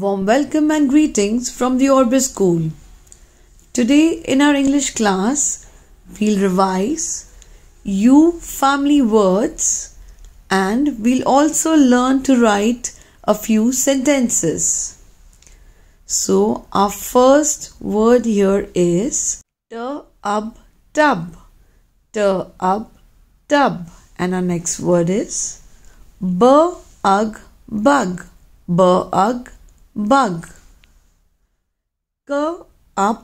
Warm welcome and greetings from the Orbis School. Today in our English class, we'll revise you family words and we'll also learn to write a few sentences. So our first word here is the ab tub the ab tub and our next word is B-U-G-BUG bug b bug. Curl up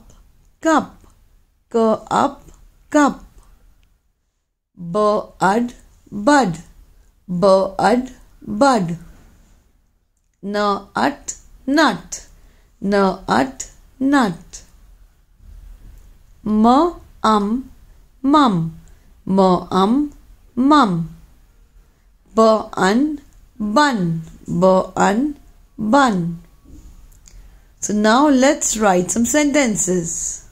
cup. Curl up cup. Bud bud. Bud bud. Nut nut. Nut nut. M um mum. M um mum. Bun bun. Bun bun. So now let's write some sentences.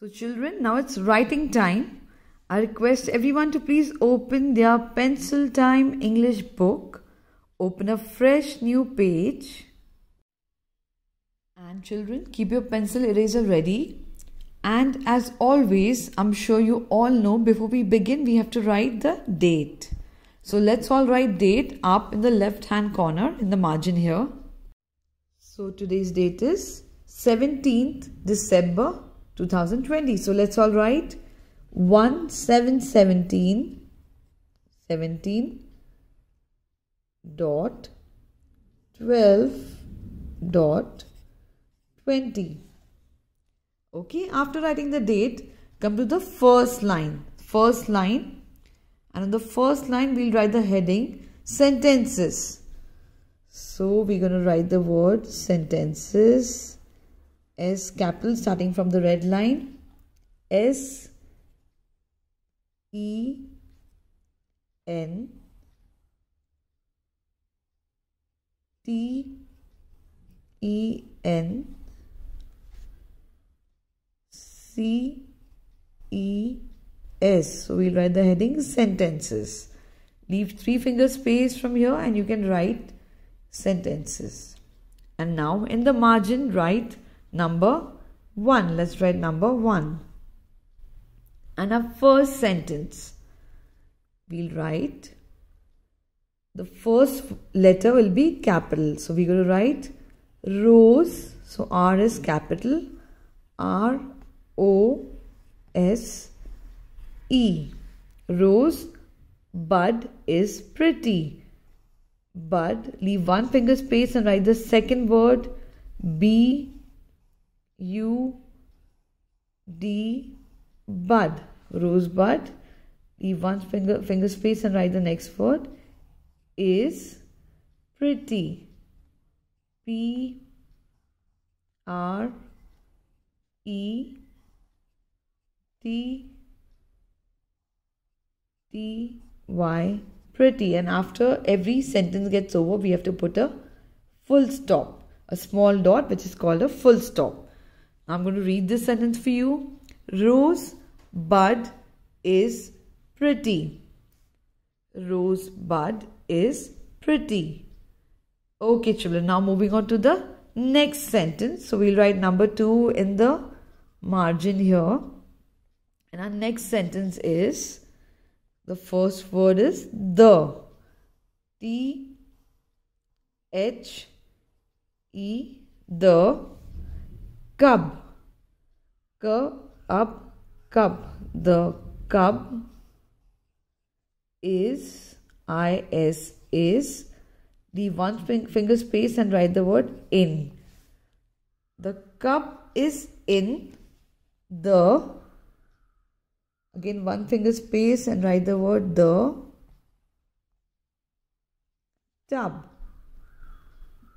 So children, now it's writing time. I request everyone to please open their pencil time English book. Open a fresh new page. And children, keep your pencil eraser ready. And as always, I'm sure you all know before we begin, we have to write the date. So let's all write date up in the left hand corner in the margin here. So today's date is 17th December 2020. So let's all write 1, 7, 17, 17 dot 12 dot 20. Okay, after writing the date, come to the first line. First line and on the first line we'll write the heading sentences. So we're going to write the word sentences S capital starting from the red line S E N T E N C E S. So we'll write the heading sentences. Leave three finger space from here and you can write sentences. And now in the margin write number 1. Let's write number 1. And our first sentence we'll write the first letter will be capital. So we're going to write rose. So R is capital. R O S E. Rose bud is pretty bud. Leave one finger space and write the second word B U D bud. Rosebud. Leave one finger finger space and write the next word is pretty. P R E T T Y pretty and after every sentence gets over we have to put a full stop a small dot which is called a full stop i'm going to read this sentence for you rose bud is pretty rose bud is pretty okay children now moving on to the next sentence so we'll write number 2 in the margin here and our next sentence is the first word is the. T H E the cub. cup up cub. The cub is I S is the one finger space and write the word in. The cup is in the Again, one finger space and write the word the tub.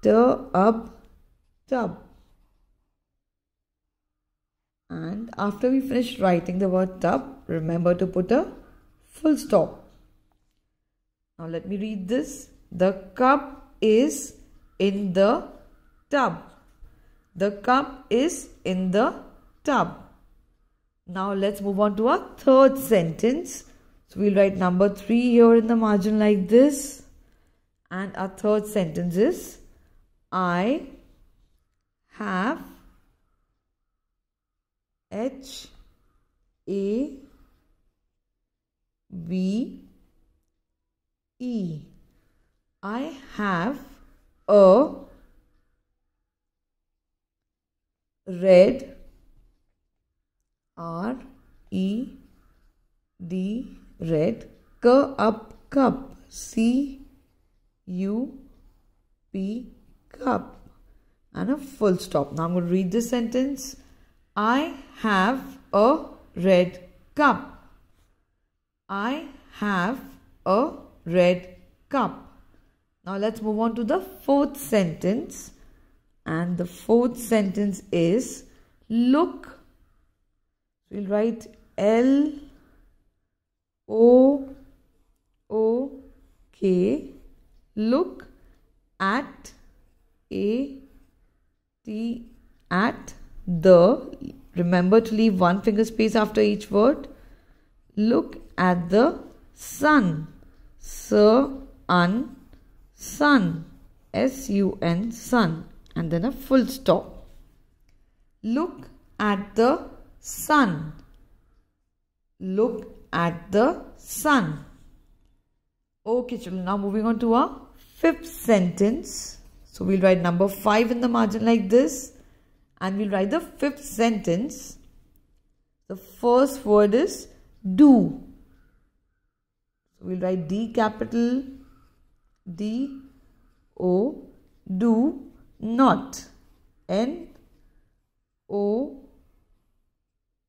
The up tub. And after we finish writing the word tub, remember to put a full stop. Now let me read this. The cup is in the tub. The cup is in the tub. Now let's move on to our third sentence. So we'll write number 3 here in the margin like this. And our third sentence is I have H A V E. I have a red R E D red K up cup C U P cup and a full stop. Now I'm going to read this sentence. I have a red cup. I have a red cup. Now let's move on to the fourth sentence. And the fourth sentence is Look so will write L O O K look at A T at the remember to leave one finger space after each word look at the sun sir un sun S U N sun and then a full stop. Look at the sun. Look at the sun. Okay, children. Now moving on to our fifth sentence. So we'll write number 5 in the margin like this. And we'll write the fifth sentence. The first word is do. So we'll write D capital D O do not N O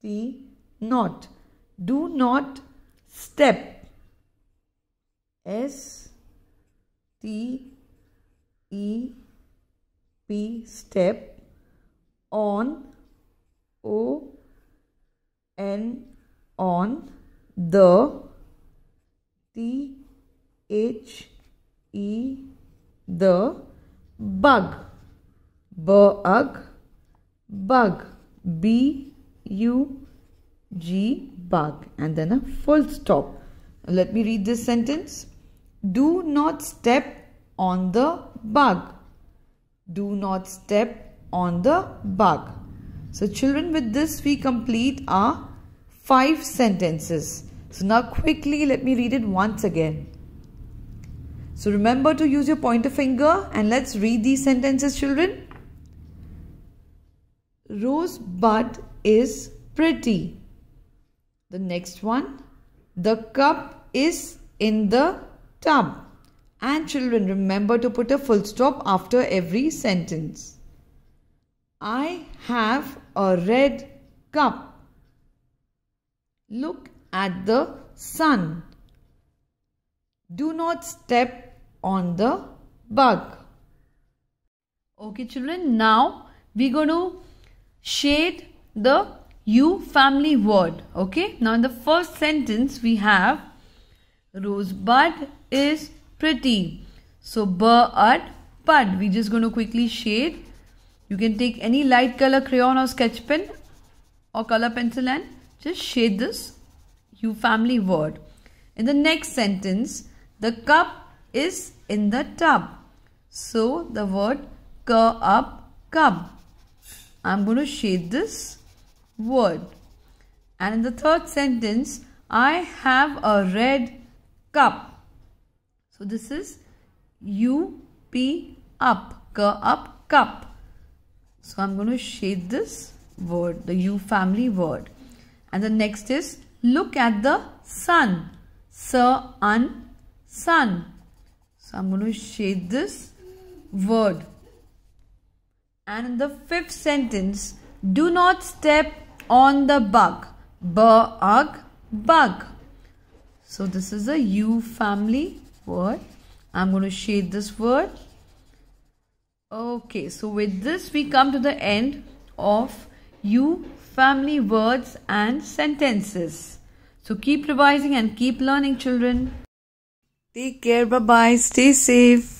the not Do not step. S T E P step on O N on the T H E the bug bug bug b U G bug and then a full stop. Let me read this sentence. Do not step on the bug. Do not step on the bug. So children with this we complete our five sentences. So now quickly let me read it once again. So remember to use your pointer finger and let's read these sentences children. Rosebud is pretty. The next one, the cup is in the tub. And children, remember to put a full stop after every sentence. I have a red cup. Look at the sun. Do not step on the bug. Okay, children, now we're going to shade the you family word. Okay. Now in the first sentence we have rosebud is pretty. So bud bud. We're just going to quickly shade. You can take any light color crayon or sketch pen or color pencil and just shade this you family word. In the next sentence, the cup is in the tub. So the word cup, cup. I'm going to shade this word. And in the third sentence, I have a red cup. So this is U P up, up, cup. So I'm going to shade this word, the U family word. And the next is look at the sun. Sir, un, sun. So I'm going to shade this word. And in the fifth sentence, do not step on the bug. Bug, bug. So this is a U family word. I'm going to shade this word. Okay, so with this we come to the end of U family words and sentences. So keep revising and keep learning children. Take care. Bye-bye. Stay safe.